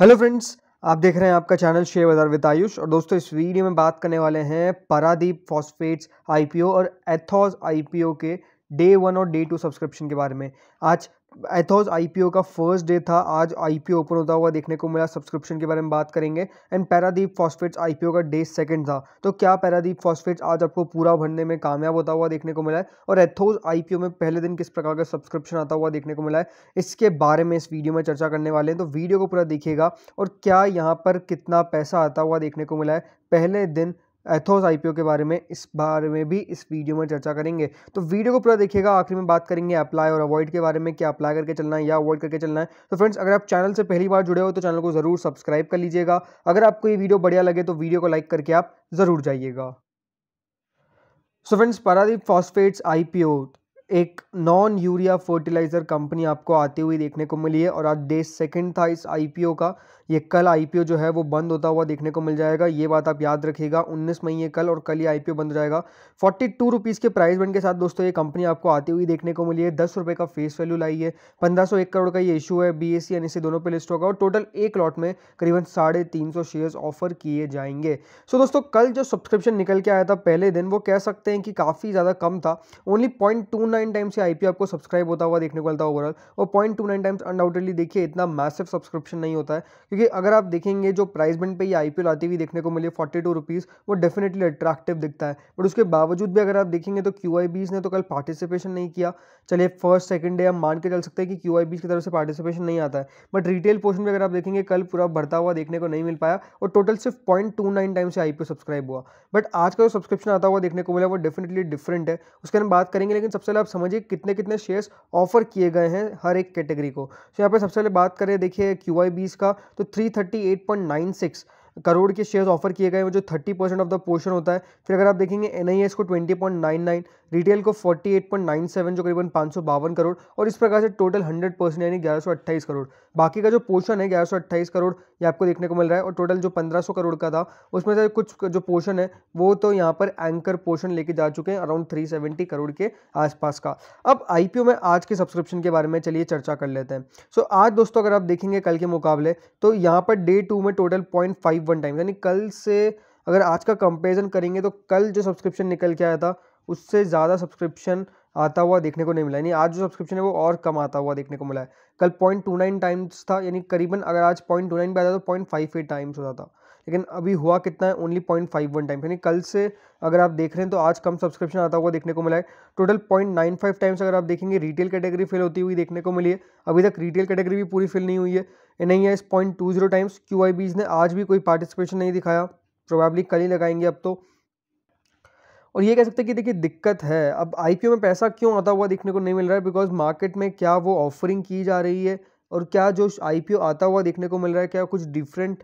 Hello friends आप देख रहे हैं आपका चैनल शेयर बाजार विद आयुष और दोस्तों इस वीडियो में बात करने वाले हैं पारादीप फॉस्फेट्स आईपीओ और एथोस आईपीओ के डे वन और डे टू सब्सक्रिप्शन के बारे में आज एथोज आईपीओ का फर्स्ट डे था आज आईपीओ ओपन होता हुआ देखने को मिला सब्सक्रिप्शन के बारे में बात करेंगे एंड पैरादीप फॉस्फेट्स आईपीओ का डे सेकंड था तो क्या पैरादीप फॉस्फेट्स आज आपको पूरा भरने में कामयाब होता हुआ देखने को मिला है और एथोज आईपीओ में पहले दिन किस प्रकार का सब्सक्रिप्शन आता हुआ देखने को मिला है इसके बारे में इस वीडियो में चर्चा करने वाले हैं तो वीडियो को पूरा देखिएगा और क्या यहाँ पर कितना पैसा आता हुआ देखने को मिला है पहले दिन एथोस आईपीओ के बारे में इस बारे में भी इस वीडियो में चर्चा करेंगे तो वीडियो को पूरा देखिएगा आखिर में बात करेंगे अप्लाई और अवॉइड के बारे में क्या अप्लाई करके चलना है या अवॉइड करके चलना है तो फ्रेंड्स अगर आप चैनल से पहली बार जुड़े हो तो चैनल को ज़रूर सब्सक्राइब कर लीजिएगा अगर आपको ये वीडियो बढ़िया लगे तो वीडियो को लाइक करके आप ज़रूर जाइएगा so friends Paradeep phosphates IPO एक नॉन यूरिया फर्टिलाइज़र कंपनी आपको आती हुई देखने को मिली है और आज देश सेकंड था इस आईपीओ का ये कल आईपीओ जो है वो बंद होता हुआ देखने को मिल जाएगा ये बात आप याद रखिएगा 19 मई है कल और कल ये आईपीओ बंद हो जाएगा फोर्टी टू रुपीज़ के प्राइस बैंड के साथ दोस्तों ये कंपनी आपको आती हुई देखने को मिली है दस का फेस वैल्यू लाई है पंद्रह करोड़ का ये इशू है बी एस सी दोनों पे लिस्ट होगा और टोटल एक लॉट में करीबन साढ़े तीन सौ शेयर्स ऑफर किए जाएंगे सो दोस्तों कल जो सब्सक्रिप्शन निकल के आया था पहले दिन वो कह सकते हैं कि काफ़ी ज़्यादा कम था only point two nine times ये आईपीओ आपको सब्सक्राइब होता हुआ देखने को मिलता है ओवरऑल और point two nine times undoubtedly देखिए इतना मैसिव सब्सक्रिप्शन नहीं होता है क्योंकि अगर आप देखेंगे जो प्राइस बैंड पे ये आई आती हुई देखने को मिली फोर्टी टू रुपीज़ वो डेफिनेटली अट्रैक्टिव दिखता है बट उसके बावजूद भी अगर आप देखेंगे तो क्यू ने तो कल पार्टिसिपेशन नहीं किया चलिए फर्स्ट सेकंड डे हम मान के चल सकते हैं कि क्यू की तरफ से पार्टिसिपेशन नहीं आता है बट रिटेल पोर्शन में अगर आप देखेंगे कल पूरा भरता हुआ देखने को नहीं मिल पाया और टोटल सिर्फ पॉइंट टू नाइन टाइम से आई सब्सक्राइब हुआ बट आज का जो सब्सक्रिप्शन आता हुआ देखने को मिला वो डेफिनेटली डिफरेंट है उसके हम बात करेंगे लेकिन सबसे पहले आप समझिए कितने कितने शेयर्स ऑफर किए गए हैं हर एक कैटेगरी को तो यहाँ पर सबसे पहले बात करें देखिए क्यू आई बीस का तो three thirty eight point nine six crore के शेयर्स ऑफर किए गए हैं जो 30 परसेंट ऑफ द पोर्शन होता है फिर अगर आप देखेंगे एन को 20.99 रिटेल को 48.97 जो करीबन पाँच करोड़ और इस प्रकार से टोटल 100 परसेंट यानी ग्यारह करोड़ बाकी का जो पोर्शन है ग्यारह करोड़ ये आपको देखने को मिल रहा है और टोटल जो 1500 करोड़ का था उसमें से कुछ जो पोर्शन है वो तो यहाँ पर एंकर पोर्शन लेके जा चुके हैं अराउंड थ्री करोड़ के आसपास का अब आई में आज के सब्सक्रिप्शन के बारे में चलिए चर्चा कर लेते हैं सो आज दोस्तों अगर आप देखेंगे कल के मुकाबले तो यहाँ पर डे टू में total point five one time यानी कल से अगर आज का कंपेरिजन करेंगे तो कल जो सब्सक्रिप्शन निकल के आया था उससे ज़्यादा सब्सक्रिप्शन आता हुआ देखने को नहीं मिला यानी आज जो सब्सक्रिप्शन है वो और कम आता हुआ देखने को मिला है कल पॉइंट टू नाइन टाइम्स था यानी करीबन अगर आज पॉइंट टू नाइन पर आता तो पॉइंट फाइव एट टाइम्स होता था लेकिन अभी हुआ कितना है only point five one times यानी कल से अगर आप देख रहे हैं तो आज कम सब्सक्रिप्शन आता हुआ देखने को मिला है total point nine five times अगर आप देखेंगे रिटेल कैटेगरी फिल होती हुई देखने को मिली है अभी तक रिटेल कैटेगरी भी पूरी फिल नहीं हुई है नहीं है इस point two zero times Q I Bs ने आज भी कोई पार्टिसिपेशन नहीं दिखाया प्रोबेबली कल ही लगाएंगे अब तो और ये कह सकते हैं कि देखिए दिक्कत है अब आई में पैसा क्यों आता हुआ देखने को नहीं मिल रहा है बिकॉज मार्केट में क्या वो ऑफरिंग की जा रही है और क्या जो आई आता हुआ देखने को मिल रहा है क्या कुछ डिफरेंट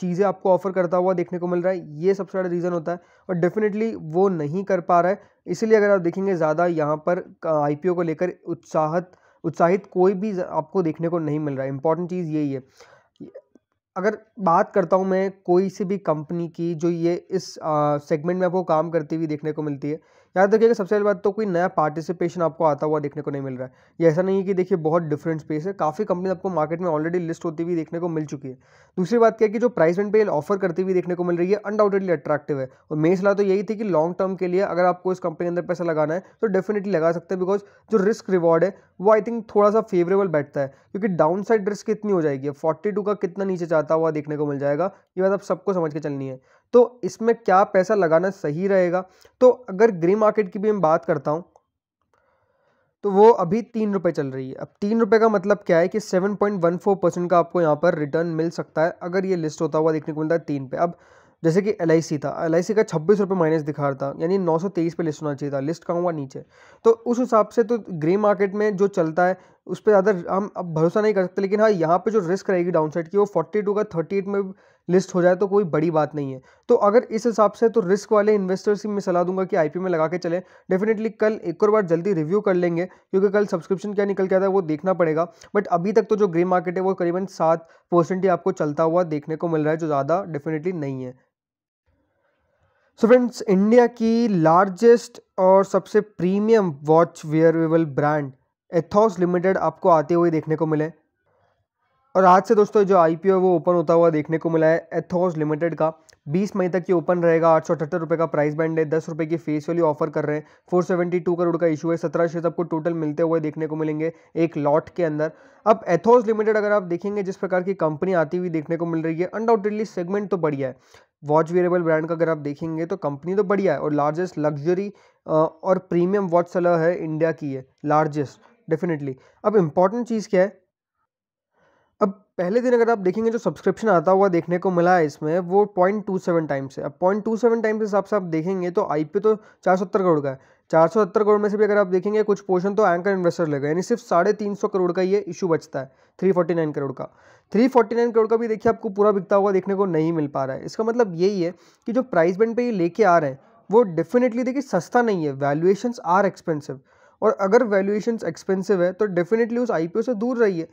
चीज़ें आपको ऑफर करता हुआ देखने को मिल रहा है ये सबसे बड़ा रीज़न होता है और डेफिनेटली वो नहीं कर पा रहा है इसलिए अगर आप देखेंगे ज़्यादा यहाँ पर आई को लेकर उत्साहत उत्साहित कोई भी आपको देखने को नहीं मिल रहा है इंपॉर्टेंट चीज़ यही है अगर बात करता हूँ मैं कोई सी भी कंपनी की जो ये इस सेगमेंट में आपको काम करती हुई देखने को मिलती है याद रखिएगा सबसे पहली बात तो कोई नया पार्टिसिपेशन आपको आता हुआ देखने को नहीं मिल रहा है ये ऐसा नहीं है कि देखिए बहुत डिफरेंट स्पेस है काफ़ी कंपनी आपको मार्केट में ऑलरेडी लिस्ट होती हुई देखने को मिल चुकी है दूसरी बात क्या है कि जो प्राइस एंड पे ऑफर करती हुई देखने को मिल रही है अनडाउटेडली अट्रैक्टिव है और मेरी सलाह तो यही थी कि लॉन्ग टर्म के लिए अगर आपको इस कंपनी के अंदर पैसा लगाना है तो डेफिनेटली लगा सकते हैं बिकॉज जो रिस्क रिवॉर्ड है वो आई थिंक थोड़ा सा फेवरेबल बैठता है क्योंकि डाउन साइड रिस्क कितनी हो जाएगी फोर्टी टू का कितना नीचे जाता हुआ देखने को मिल जाएगा ये बात आप सबको समझ के चलनी है तो इसमें क्या पैसा लगाना सही रहेगा तो अगर ग्रीम मनी मार्केट की भी मैं बात करता हूँ तो वो अभी तीन रुपये चल रही है अब तीन रुपये का मतलब क्या है कि seven point one four percent का आपको यहाँ पर रिटर्न मिल सकता है अगर ये लिस्ट होता हुआ देखने को मिलता है तीन पे अब जैसे कि एल था एल का छब्बीस रुपये माइनस दिखा रहा था यानी नौ सौ तेईस पर लिस्ट होना चाहिए था लिस्ट कहाँ हुआ नीचे तो उस हिसाब से तो ग्रे मार्केट में जो चलता है उस पर ज़्यादा हम अब भरोसा नहीं कर सकते लेकिन हाँ यहाँ पर जो रिस्क रहेगी डाउन साइड की वो फोर्टी टू का थर्टी एट में लिस्ट हो जाए तो कोई बड़ी बात नहीं है तो अगर इस हिसाब से तो रिस्क वाले इन्वेस्टर्स की मैं सलाह दूंगा कि आईपीओ में लगा के चले डेफिनेटली कल एक और बार जल्दी रिव्यू कर लेंगे क्योंकि कल सब्सक्रिप्शन क्या निकल के आता है वो देखना पड़ेगा बट अभी तक तो जो ग्रे मार्केट है वो करीबन सात परसेंट ही आपको चलता हुआ देखने को मिल रहा है जो ज़्यादा डेफिनेटली नहीं है सो फ्रेंड्स इंडिया की लार्जेस्ट और सबसे premium watch wearable brand Ethos Limited आपको आते हुए देखने को मिले और आज से दोस्तों जो आई है वो ओपन होता हुआ देखने को मिला है एथोस लिमिटेड का 20 मई तक ये ओपन रहेगा आठ सौ अठहत्तर रुपये का प्राइस बैंड है दस रुपये की फेस वैल्यू ऑफर कर रहे हैं फोर सेवेंटी टू करोड़ का इशू है सत्रह शेयर आपको टोटल मिलते हुए देखने को मिलेंगे एक लॉट के अंदर अब एथोस लिमिटेड अगर आप देखेंगे जिस प्रकार की कंपनी आती हुई देखने को मिल रही है अनडाउटेडली सेगमेंट तो बढ़िया है वॉच वेरेबल ब्रांड का अगर आप देखेंगे तो कंपनी तो बढ़िया है और लार्जेस्ट लग्जरी और प्रीमियम वॉच सलह है इंडिया की है लार्जेस्ट डेफिनेटली अब इंपॉर्टेंट चीज़ क्या है अब पहले दिन अगर आप देखेंगे जो सब्सक्रिप्शन आता हुआ देखने को मिला है इसमें वो पॉइंट टू सेवन टाइम्स है अब पॉइंट टू सेवन टाइम्स के हिसाब से आप देखेंगे तो आई तो चार सौ सत्तर करोड़ का है चार सौ सत्तर करोड़ में से भी अगर आप देखेंगे कुछ पोर्शन तो एंकर इन्वेस्टर लगे यानी सिर्फ साढ़े तीन सौ करोड़ का ये इशू बचता है थ्री फोर्टी नाइन करोड़ का थ्री फोर्टी नाइन करोड़ का भी देखिए आपको पूरा बिकता हुआ देखने को नहीं मिल पा रहा है इसका मतलब यही है कि जो प्राइस बैंड पर ये लेके आ रहे हैं वो डेफिनेटली देखिए सस्ता नहीं है वैल्यूएशंस आर एक्सपेंसिव और अगर वैल्यूएशंस एक्सपेंसिव है तो डेफिनेटली उस आईपीओ से दूर रहिए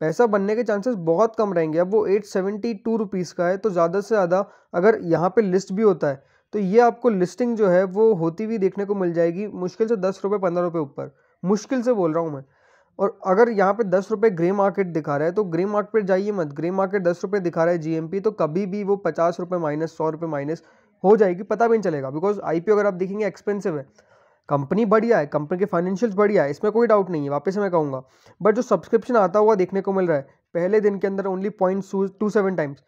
पैसा बनने के चांसेस बहुत कम रहेंगे अब वो एट सेवेंटी टू रुपीज़ का है तो ज़्यादा से ज़्यादा अगर यहाँ पे लिस्ट भी होता है तो ये आपको लिस्टिंग जो है वो होती हुई देखने को मिल जाएगी मुश्किल से दस रुपये पंद्रह रुपये ऊपर मुश्किल से बोल रहा हूँ मैं और अगर यहाँ पे दस रुपये ग्रे मार्केट दिखा रहा है तो ग्रे मार्केट पर जाइए मत ग्रे मार्केट दस रुपये दिखा रहा है जीएमपी तो कभी भी वो पचास रुपये माइनस सौ रुपये माइनस हो जाएगी पता भी नहीं चलेगा बिकॉज आईपीओ अगर आप देखेंगे एक्सपेंसिव है कंपनी बढ़िया है कंपनी के फाइनेंशियल्स बढ़िया है इसमें कोई डाउट नहीं है वापस मैं कहूँगा बट जो सब्सक्रिप्शन आता हुआ देखने को मिल रहा है पहले दिन के अंदर only point two seven times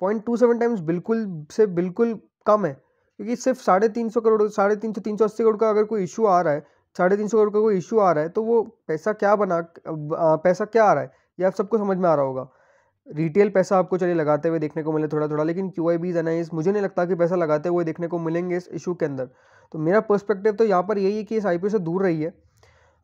point two seven times बिल्कुल से बिल्कुल कम है क्योंकि सिर्फ साढ़े तीन सौ करोड़ साढ़े तीन सौ तीन सौ अस्सी करोड़ का अगर कोई इशू आ रहा है साढ़े तीन सौ करोड़ का कोई इशू आ रहा है तो वो पैसा क्या बना पैसा क्या आ रहा है ये आप सबको समझ में आ रहा होगा रिटेल पैसा आपको चलिए लगाते हुए देखने को मिले थोड़ा थोड़ा लेकिन क्यू आई बीज एनआईएस मुझे नहीं लगता कि पैसा लगाते हुए देखने को मिलेंगे इस इशू के अंदर तो मेरा पर्सपेक्टिव तो यहाँ पर यही है कि इस आई से दूर रही है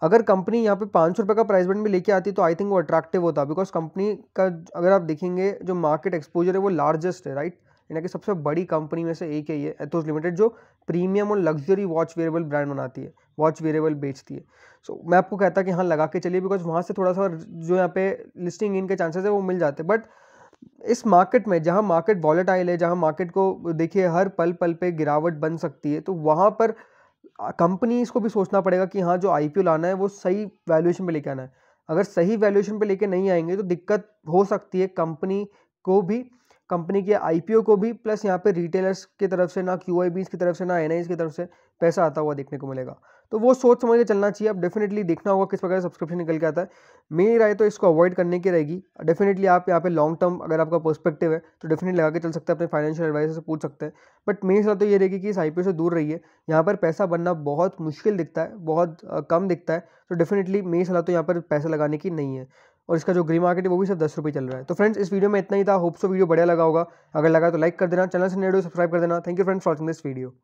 अगर कंपनी यहाँ पे पाँच सौ रुपये का प्राइस बैंड भी लेके आती तो आई थिंक वो अट्रैक्टिव होता बिकॉज कंपनी का अगर आप देखेंगे जो मार्केट एक्सपोजर है वो लार्जेस्ट है राइट right? इनकी सबसे बड़ी कंपनी में से एक है ये एथोस लिमिटेड जो प्रीमियम और लग्जरी वॉच वेरेबल ब्रांड बनाती है वॉच वेरेबल बेचती है सो so, मैं आपको कहता कि हाँ लगा के चलिए बिकॉज वहाँ से थोड़ा सा जो यहाँ पे लिस्टिंग इनके चांसेस है वो मिल जाते बट इस मार्केट में जहाँ मार्केट वॉलेट है जहाँ मार्केट को देखिए हर पल पल पे गिरावट बन सकती है तो वहाँ पर कंपनीज को भी सोचना पड़ेगा कि हाँ जो आई लाना है वो सही वैल्यूएशन पे लेके आना है अगर सही वैल्यूएशन पे लेके नहीं आएंगे तो दिक्कत हो सकती है कंपनी को भी कंपनी के आईपीओ को भी प्लस यहाँ पे रिटेलर्स की तरफ से ना क्यू की तरफ से ना एन की तरफ से पैसा आता हुआ देखने को मिलेगा तो वो सोच समझ के चलना चाहिए आप डेफिनेटली देखना होगा किस प्रकार से सब्सक्रिप्शन निकल के आता है मेरी राय तो इसको अवॉइड करने की रहेगी डेफिनेटली आप यहाँ पे लॉन्ग टर्म अगर आपका पर्सपेक्टिव है तो डेफिनेटली लगा के चल सकते हैं अपने फाइनेंशियल एडवाइजर से पूछ सकते हैं बट मेरी सलाह तो ये रहेगी कि इस आई से दूर रहिए यहाँ पर पैसा बनना बहुत मुश्किल दिखता है बहुत कम दिखता है तो डेफिनेटली मेरी सलाह तो यहाँ पर पैसा लगाने की नहीं है और इसका जो ग्री मार्केट है वो भी सब दस रुपये चल रहा है तो फ्रेंड्स इस वीडियो में इतना ही था होप सो वीडियो बढ़िया लगा होगा अगर लगा तो लाइक कर देना चैनल से नए तो सब्सक्राइब कर देना thank you friends watching this video